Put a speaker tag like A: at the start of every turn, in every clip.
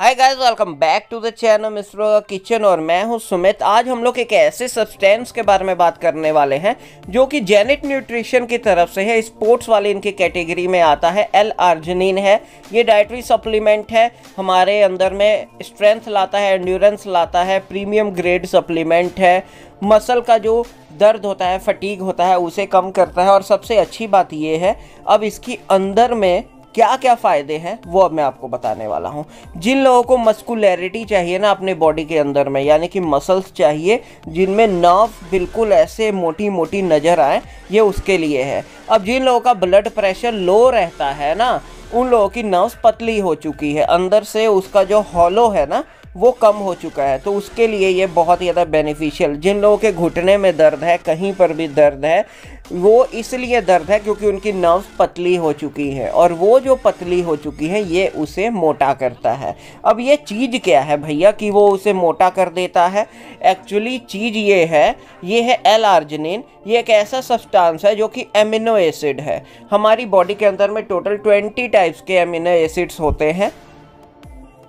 A: hi guys welcome back to the channel मिस्रो kitchen और मैं हूं सुमित आज हम लोग एक ऐसे सब्सटेंस के बारे में बात करने वाले हैं जो कि जेनेट न्यूट्रिशन की तरफ से है स्पोर्ट्स वाले इनके कैटेगरी में आता है एल आर्जनिन है ये डाइटरी सप्लीमेंट है हमारे अंदर में स्ट्रेंथ लाता है एंड्योरेंस लाता है प्रीमियम ग्रेड सप्लीमेंट है मसल का जो दर्द होता है फटीक होता है उसे कम करता है और सबसे अच्छी बात ये है अब इसकी अंदर में क्या क्या फ़ायदे हैं वो अब मैं आपको बताने वाला हूँ जिन लोगों को मस्कुलरिटी चाहिए ना अपने बॉडी के अंदर में यानी कि मसल्स चाहिए जिनमें नर्व बिल्कुल ऐसे मोटी मोटी नज़र आए ये उसके लिए है अब जिन लोगों का ब्लड प्रेशर लो रहता है ना उन लोगों की नर्व्स पतली हो चुकी है अंदर से उसका जो हॉलो है ना वो कम हो चुका है तो उसके लिए ये बहुत ज़्यादा बेनिफिशियल जिन लोगों के घुटने में दर्द है कहीं पर भी दर्द है वो इसलिए दर्द है क्योंकि उनकी नर्व पतली हो चुकी हैं और वो जो पतली हो चुकी हैं ये उसे मोटा करता है अब ये चीज़ क्या है भैया कि वो उसे मोटा कर देता है एक्चुअली चीज़ ये है ये है एल आर्जनिन ये एक ऐसा सब्सटेंस है जो कि एमिनो एसिड है हमारी बॉडी के अंदर में टोटल ट्वेंटी टाइप्स के एमिनो एसिड्स होते हैं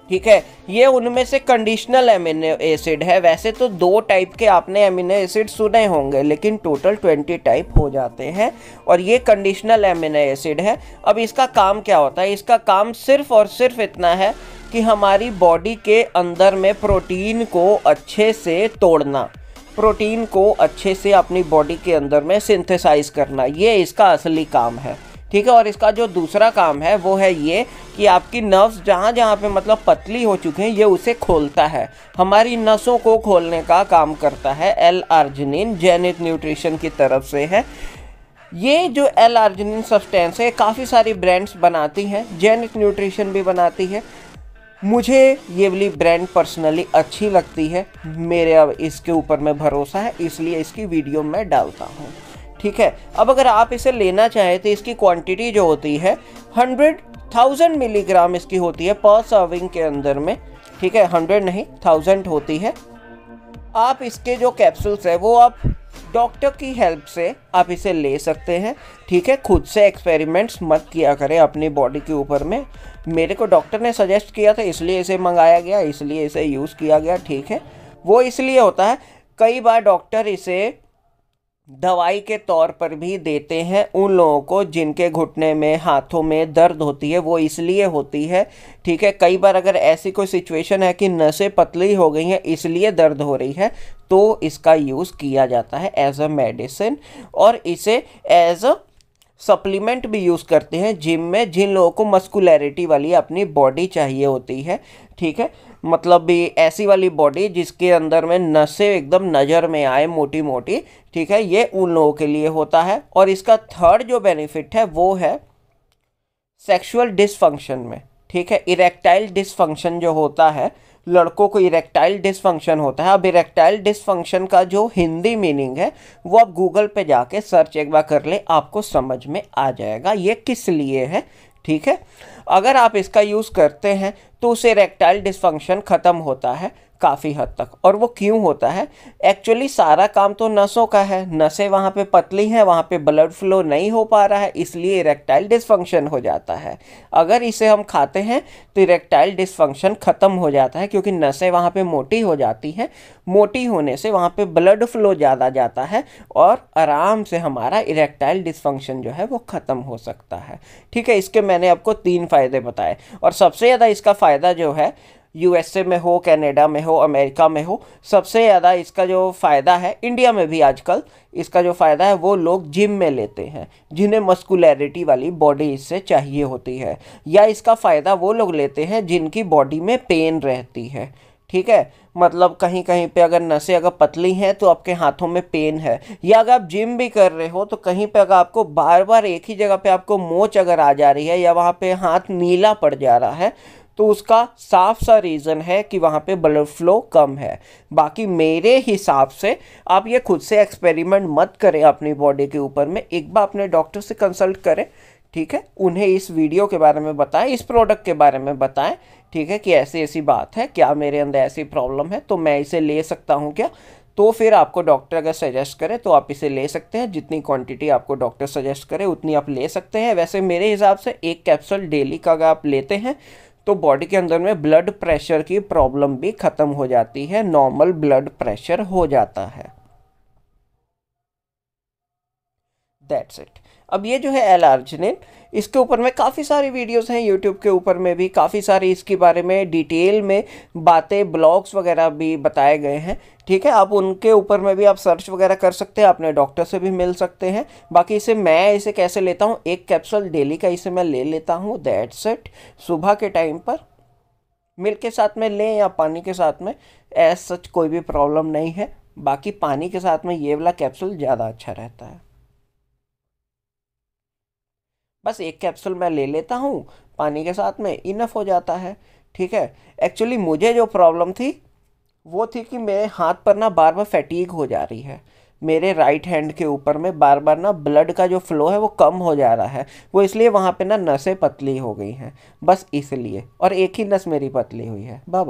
A: ठीक है ये उनमें से कंडीशनल एमिनो एसिड है वैसे तो दो टाइप के आपने एमिनो एसिड सुने होंगे लेकिन टोटल ट्वेंटी टाइप हो जाते हैं और ये कंडीशनल एमिनो एसिड है अब इसका काम क्या होता है इसका काम सिर्फ और सिर्फ इतना है कि हमारी बॉडी के अंदर में प्रोटीन को अच्छे से तोड़ना प्रोटीन को अच्छे से अपनी बॉडी के अंदर में सिंथेसाइज करना ये इसका असली काम है ठीक है और इसका जो दूसरा काम है वो है ये कि आपकी नर्व्स जहाँ जहाँ पे मतलब पतली हो चुकी हैं ये उसे खोलता है हमारी नसों को खोलने का काम करता है एल आर्जिनिन जेनिक न्यूट्रिशन की तरफ से है ये जो एल आर्जिनिन सब्सटेंस है काफ़ी सारी ब्रांड्स बनाती हैं जेनिक न्यूट्रिशन भी बनाती है मुझे ये वाली ब्रांड पर्सनली अच्छी लगती है मेरे अब इसके ऊपर में भरोसा है इसलिए इसकी वीडियो मैं डालता हूँ ठीक है अब अगर आप इसे लेना चाहें तो इसकी क्वांटिटी जो होती है हंड्रेड थाउजेंड मिलीग्राम इसकी होती है पर सर्विंग के अंदर में ठीक है हंड्रेड नहीं थाउजेंड होती है आप इसके जो कैप्सूल्स है वो आप डॉक्टर की हेल्प से आप इसे ले सकते हैं ठीक है खुद से एक्सपेरिमेंट्स मत किया करें अपनी बॉडी के ऊपर में मेरे को डॉक्टर ने सजेस्ट किया था इसलिए इसे मंगाया गया इसलिए इसे यूज़ किया गया ठीक है वो इसलिए होता है कई बार डॉक्टर इसे दवाई के तौर पर भी देते हैं उन लोगों को जिनके घुटने में हाथों में दर्द होती है वो इसलिए होती है ठीक है कई बार अगर ऐसी कोई सिचुएशन है कि नसें पतली हो गई हैं इसलिए दर्द हो रही है तो इसका यूज़ किया जाता है एज अ मेडिसिन और इसे एज अ सप्लीमेंट भी यूज़ करते हैं जिम में जिन लोगों को मस्कुलैरिटी वाली अपनी बॉडी चाहिए होती है ठीक है मतलब भी ऐसी वाली बॉडी जिसके अंदर में नशे एकदम नज़र में आए मोटी मोटी ठीक है ये उन लोगों के लिए होता है और इसका थर्ड जो बेनिफिट है वो है सेक्सुअल डिसफंक्शन में ठीक है इरेक्टाइल डिसफंक्शन जो होता है लड़कों को इरेक्टाइल डिसफंक्शन होता है अब इरेक्टाइल डिसफंक्शन का जो हिंदी मीनिंग है वो आप गूगल पे जाके सर्च एक बार कर ले आपको समझ में आ जाएगा ये किस लिए है ठीक है अगर आप इसका यूज़ करते हैं तो उसे रेक्टाइल डिसफंक्शन ख़त्म होता है काफ़ी हद तक और वो क्यों होता है एक्चुअली सारा काम तो नसों का है नसें वहाँ पे पतली हैं वहाँ पे ब्लड फ्लो नहीं हो पा रहा है इसलिए इरेक्टाइल डिसफंक्शन हो जाता है अगर इसे हम खाते हैं तो इरेक्टाइल डिसफंक्शन ख़त्म हो जाता है क्योंकि नसें वहाँ पे मोटी हो जाती हैं मोटी होने से वहाँ पे ब्लड फ्लो ज़्यादा जाता है और आराम से हमारा इरेक्टाइल डिसफंक्शन जो है वो ख़त्म हो सकता है ठीक है इसके मैंने आपको तीन फ़ायदे बताए और सबसे ज़्यादा इसका फ़ायदा जो है यूएसए में हो कनाडा में हो अमेरिका में हो सबसे ज़्यादा इसका जो फ़ायदा है इंडिया में भी आजकल इसका जो फ़ायदा है वो लोग जिम में लेते हैं जिन्हें मस्कुलैरिटी वाली बॉडी इससे चाहिए होती है या इसका फ़ायदा वो लोग लेते हैं जिनकी बॉडी में पेन रहती है ठीक है मतलब कहीं कहीं पे अगर नसें अगर पतली हैं तो आपके हाथों में पेन है या अगर आप जिम भी कर रहे हो तो कहीं पे अगर आपको बार बार एक ही जगह पे आपको मोच अगर आ जा रही है या वहाँ पे हाथ नीला पड़ जा रहा है तो उसका साफ सा रीज़न है कि वहाँ पे ब्लड फ्लो कम है बाकी मेरे हिसाब से आप ये खुद से एक्सपेरिमेंट मत करें अपनी बॉडी के ऊपर में एक बार अपने डॉक्टर से कंसल्ट करें ठीक है उन्हें इस वीडियो के बारे में बताएं इस प्रोडक्ट के बारे में बताएं ठीक है कि ऐसी ऐसी बात है क्या मेरे अंदर ऐसी प्रॉब्लम है तो मैं इसे ले सकता हूँ क्या तो फिर आपको डॉक्टर अगर सजेस्ट करे तो आप इसे ले सकते हैं जितनी क्वांटिटी आपको डॉक्टर सजेस्ट करे उतनी आप ले सकते हैं वैसे मेरे हिसाब से एक कैप्सूल डेली का अगर आप लेते हैं तो बॉडी के अंदर में ब्लड प्रेशर की प्रॉब्लम भी ख़त्म हो जाती है नॉर्मल ब्लड प्रेशर हो जाता है दैट्स इट अब ये जो है एल आर्जिनिन इसके ऊपर में काफ़ी सारी वीडियोस हैं यूट्यूब के ऊपर में भी काफ़ी सारी इसके बारे में डिटेल में बातें ब्लॉग्स वगैरह भी बताए गए हैं ठीक है आप उनके ऊपर में भी आप सर्च वगैरह कर सकते हैं अपने डॉक्टर से भी मिल सकते हैं बाकी इसे मैं इसे कैसे लेता हूँ एक कैप्सूल डेली का इसे मैं ले लेता हूँ दैट सेट सुबह के टाइम पर मिल्क के साथ में लें या पानी के साथ में एज सच कोई भी प्रॉब्लम नहीं है बाकी पानी के साथ में ये वाला कैप्सूल ज़्यादा अच्छा रहता है बस एक कैप्सूल मैं ले लेता हूँ पानी के साथ में इनफ हो जाता है ठीक है एक्चुअली मुझे जो प्रॉब्लम थी वो थी कि मेरे हाथ पर ना बार बार फैटीक हो जा रही है मेरे राइट हैंड के ऊपर में बार बार ना ब्लड का जो फ्लो है वो कम हो जा रहा है वो इसलिए वहाँ पे ना नसें पतली हो गई हैं बस इसलिए और एक ही नस मेरी पतली हुई है बाबा